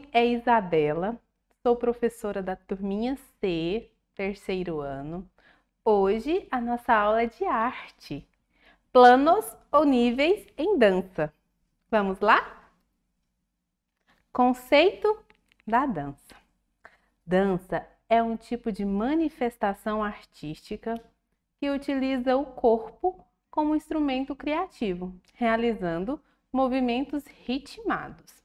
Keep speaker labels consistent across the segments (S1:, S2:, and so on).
S1: nome é Isabela, sou professora da turminha C, terceiro ano. Hoje a nossa aula é de arte, planos ou níveis em dança. Vamos lá? Conceito da dança. Dança é um tipo de manifestação artística que utiliza o corpo como instrumento criativo, realizando movimentos ritmados.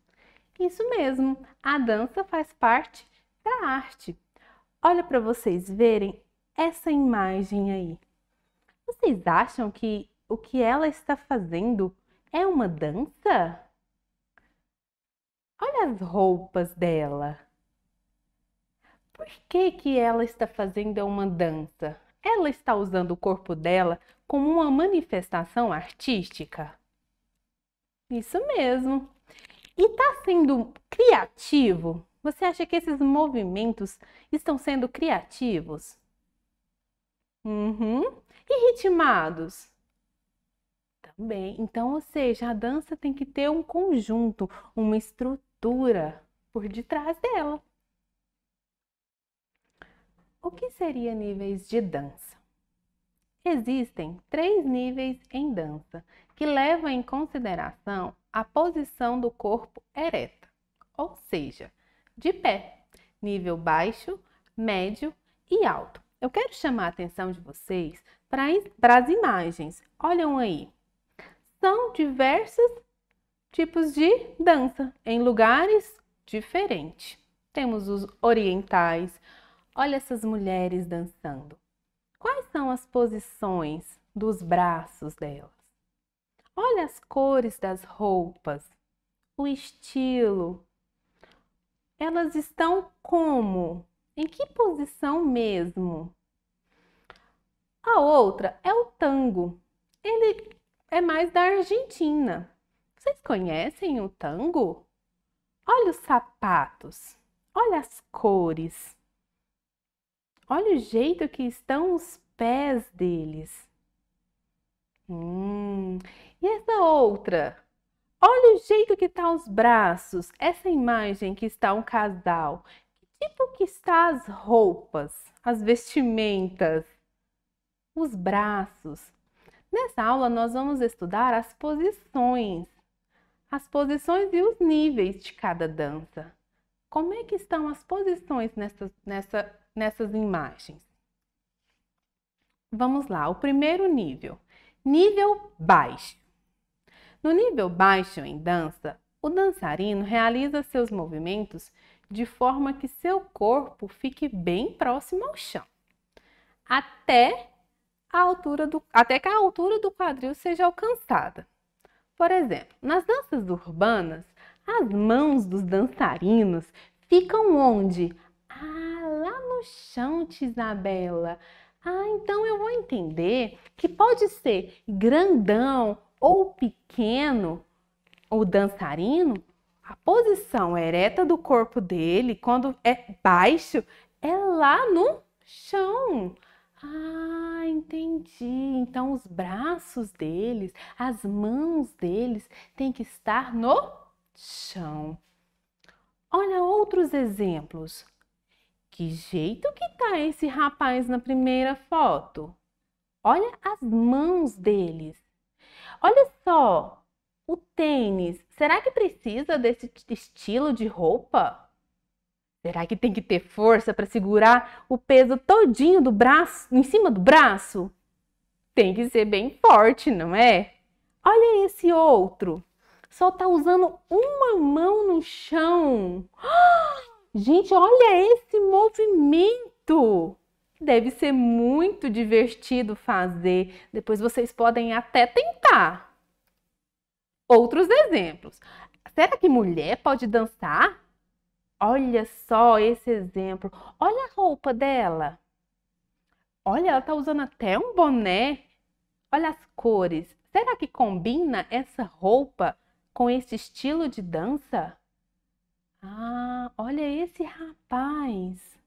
S1: Isso mesmo, a dança faz parte da arte. Olha para vocês verem essa imagem aí. Vocês acham que o que ela está fazendo é uma dança? Olha as roupas dela. Por que, que ela está fazendo é uma dança? Ela está usando o corpo dela como uma manifestação artística? Isso mesmo, e está sendo criativo? Você acha que esses movimentos estão sendo criativos? Uhum. E ritmados? Também. Então, ou seja, a dança tem que ter um conjunto, uma estrutura por detrás dela. O que seria níveis de dança? Existem três níveis em dança, que leva em consideração a posição do corpo ereta, ou seja, de pé, nível baixo, médio e alto. Eu quero chamar a atenção de vocês para as imagens. Olham aí. São diversos tipos de dança em lugares diferentes. Temos os orientais. Olha essas mulheres dançando. Quais são as posições dos braços delas? Olha as cores das roupas, o estilo. Elas estão como? Em que posição mesmo? A outra é o tango. Ele é mais da Argentina. Vocês conhecem o tango? Olha os sapatos, olha as cores, olha o jeito que estão os pés deles. Hum, e essa outra? Olha o jeito que tá os braços. Essa imagem que está um casal. Que tipo que está as roupas, as vestimentas, os braços. Nessa aula nós vamos estudar as posições, as posições e os níveis de cada dança. Como é que estão as posições nessa, nessa, nessas imagens? Vamos lá, o primeiro nível, nível baixo. No nível baixo em dança, o dançarino realiza seus movimentos de forma que seu corpo fique bem próximo ao chão, até, a altura do, até que a altura do quadril seja alcançada. Por exemplo, nas danças urbanas, as mãos dos dançarinos ficam onde? Ah, lá no chão, tia Isabela. Ah, então eu vou entender que pode ser grandão ou pequeno ou dançarino, a posição ereta do corpo dele, quando é baixo, é lá no chão. Ah, entendi. Então os braços deles, as mãos deles têm que estar no chão. Olha outros exemplos. Que jeito que tá esse rapaz na primeira foto? Olha as mãos deles. Olha só, o tênis. Será que precisa desse estilo de roupa? Será que tem que ter força para segurar o peso todinho do braço, em cima do braço? Tem que ser bem forte, não é? Olha esse outro. Só tá usando uma mão no chão. Gente, olha esse movimento. Deve ser muito divertido fazer. Depois vocês podem até tentar. Outros exemplos. Será que mulher pode dançar? Olha só esse exemplo. Olha a roupa dela. Olha, ela tá usando até um boné. Olha as cores. Será que combina essa roupa com esse estilo de dança? Ah, olha esse rapaz.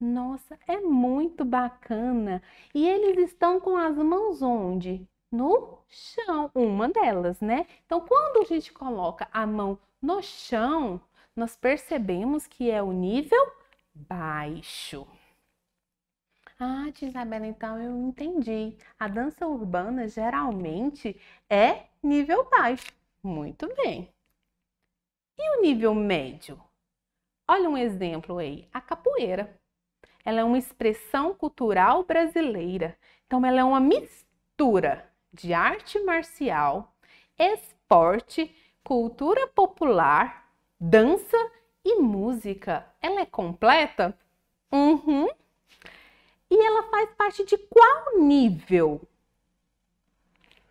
S1: Nossa, é muito bacana. E eles estão com as mãos onde? No chão, uma delas, né? Então, quando a gente coloca a mão no chão, nós percebemos que é o nível baixo. Ah, tia Isabela, então eu entendi. A dança urbana geralmente é nível baixo. Muito bem. E o nível médio? Olha um exemplo aí, a capoeira ela é uma expressão cultural brasileira. Então, ela é uma mistura de arte marcial, esporte, cultura popular, dança e música. Ela é completa? Uhum. E ela faz parte de qual nível?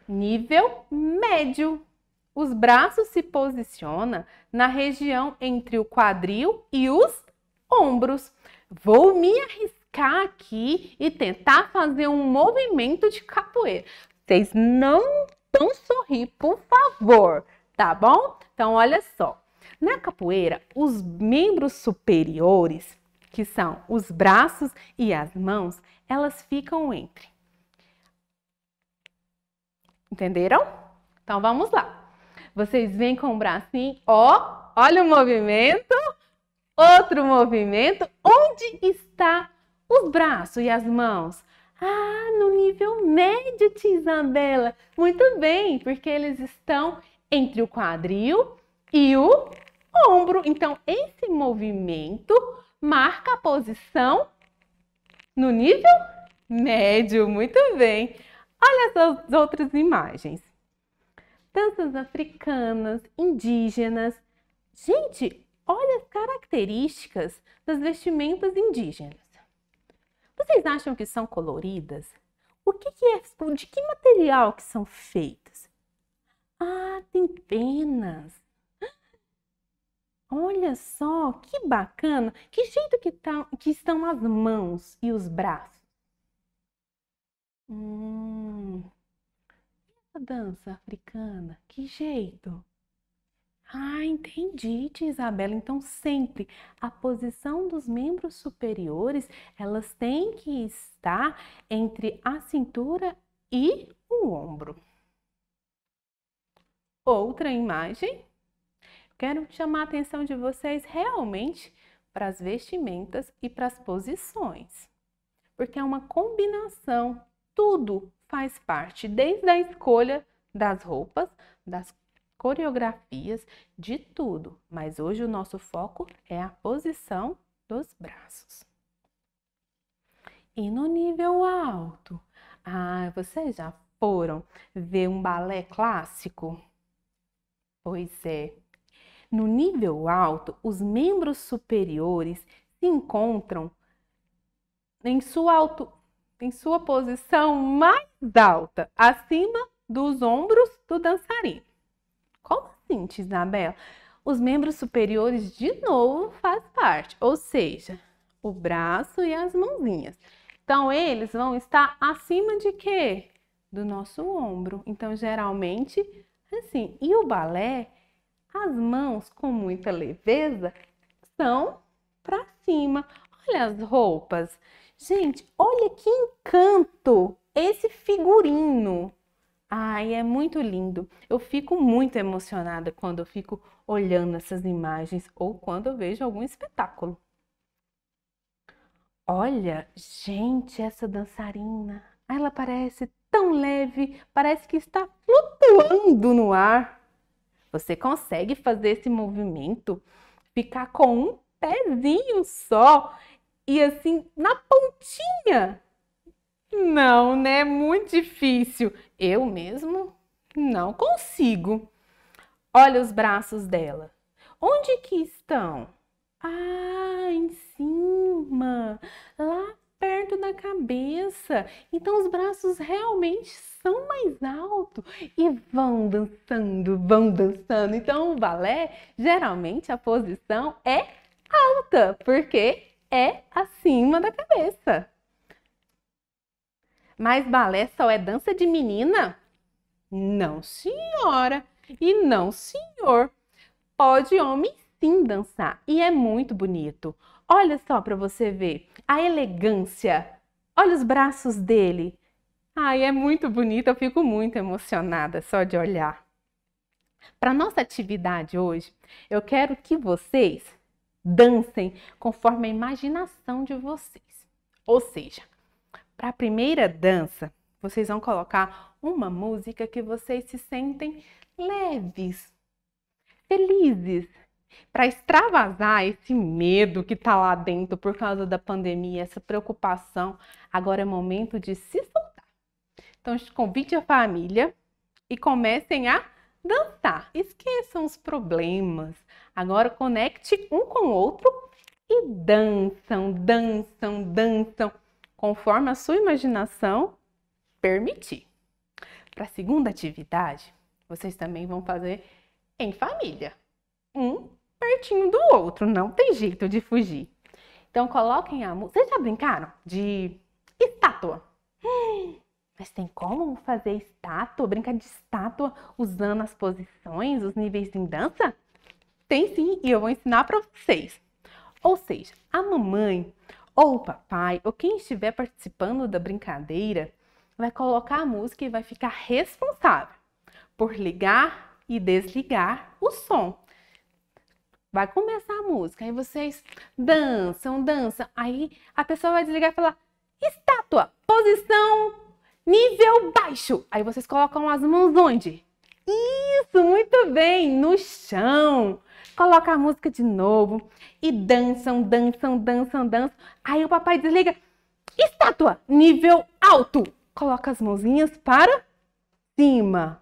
S1: Nível médio. Os braços se posicionam na região entre o quadril e os ombros. Vou me arriscar aqui e tentar fazer um movimento de capoeira. Vocês não vão sorrir, por favor, tá bom? Então, olha só. Na capoeira, os membros superiores, que são os braços e as mãos, elas ficam entre. Entenderam? Então vamos lá. Vocês vêm com o bracinho, ó, olha o movimento. Outro movimento, onde está os braços e as mãos? Ah, no nível médio, tia Isabela. Muito bem, porque eles estão entre o quadril e o ombro. Então, esse movimento marca a posição no nível médio. Muito bem. Olha as outras imagens. Danças africanas, indígenas. Gente, olha as características das vestimentas indígenas. Vocês acham que são coloridas? O que, que é? De que material que são feitas? Ah, tem penas. Olha só, que bacana! Que jeito que, tá, que estão as mãos e os braços. Hum, essa dança africana, que jeito! Ah, entendi, Isabela. Então, sempre a posição dos membros superiores, elas têm que estar entre a cintura e o ombro. Outra imagem. Quero chamar a atenção de vocês realmente para as vestimentas e para as posições, porque é uma combinação, tudo faz parte, desde a escolha das roupas, das coreografias, de tudo. Mas hoje o nosso foco é a posição dos braços. E no nível alto? Ah, vocês já foram ver um balé clássico? Pois é. No nível alto, os membros superiores se encontram em sua, alto, em sua posição mais alta, acima dos ombros do dançarino seguinte, Isabel, né, os membros superiores de novo faz parte, ou seja, o braço e as mãozinhas. Então, eles vão estar acima de quê? Do nosso ombro. Então, geralmente, assim. E o balé, as mãos com muita leveza são para cima. Olha as roupas. Gente, olha que encanto esse figurino. Ai, é muito lindo. Eu fico muito emocionada quando eu fico olhando essas imagens ou quando eu vejo algum espetáculo. Olha, gente, essa dançarina. Ela parece tão leve, parece que está flutuando no ar. Você consegue fazer esse movimento, ficar com um pezinho só e assim na pontinha não, né? Muito difícil. Eu mesmo não consigo. Olha os braços dela. Onde que estão? Ah, em cima, lá perto da cabeça. Então os braços realmente são mais altos e vão dançando, vão dançando. Então o balé, geralmente a posição é alta, porque é acima da cabeça. Mas balé só é dança de menina? Não, senhora. E não, senhor. Pode homem sim dançar e é muito bonito. Olha só para você ver a elegância. Olha os braços dele. Ai, é muito bonito, eu fico muito emocionada só de olhar. Para nossa atividade hoje, eu quero que vocês dancem conforme a imaginação de vocês. Ou seja, para a primeira dança, vocês vão colocar uma música que vocês se sentem leves, felizes, para extravasar esse medo que está lá dentro por causa da pandemia, essa preocupação. Agora é momento de se soltar. Então, convide a família e comecem a dançar. Esqueçam os problemas. Agora conecte um com o outro e dançam, dançam, dançam conforme a sua imaginação permitir. Para a segunda atividade, vocês também vão fazer em família, um pertinho do outro, não tem jeito de fugir. Então coloquem a música. Vocês já brincaram de estátua? Hum, mas tem como fazer estátua, brincar de estátua usando as posições, os níveis em dança? Tem sim, e eu vou ensinar para vocês. Ou seja, a mamãe ou o papai, ou quem estiver participando da brincadeira, vai colocar a música e vai ficar responsável por ligar e desligar o som. Vai começar a música, aí vocês dançam, dançam, aí a pessoa vai desligar e falar: estátua, posição nível baixo. Aí vocês colocam as mãos onde? Isso, muito bem, no chão. Coloca a música de novo e dançam, dançam, dançam, dançam. Aí o papai desliga. Estátua, nível alto. Coloca as mãozinhas para cima.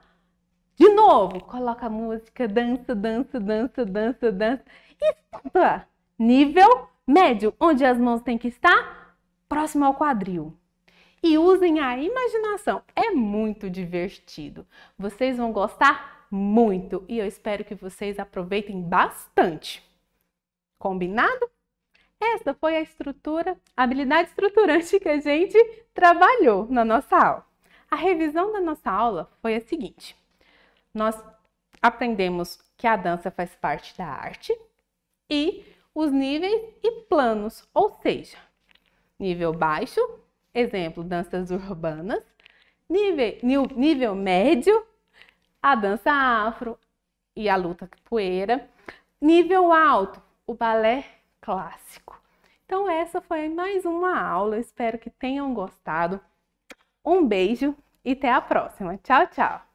S1: De novo, coloca a música, dança, dança, dança, dança, dança. Estátua, nível médio, onde as mãos têm que estar próximo ao quadril e usem a imaginação. É muito divertido. Vocês vão gostar muito e eu espero que vocês aproveitem bastante. Combinado? Essa foi a estrutura, a habilidade estruturante que a gente trabalhou na nossa aula. A revisão da nossa aula foi a seguinte: nós aprendemos que a dança faz parte da arte e os níveis e planos, ou seja, nível baixo, Exemplo, danças urbanas. Nível, nível médio, a dança afro e a luta capoeira. Nível alto, o balé clássico. Então, essa foi mais uma aula. Espero que tenham gostado. Um beijo e até a próxima. Tchau, tchau!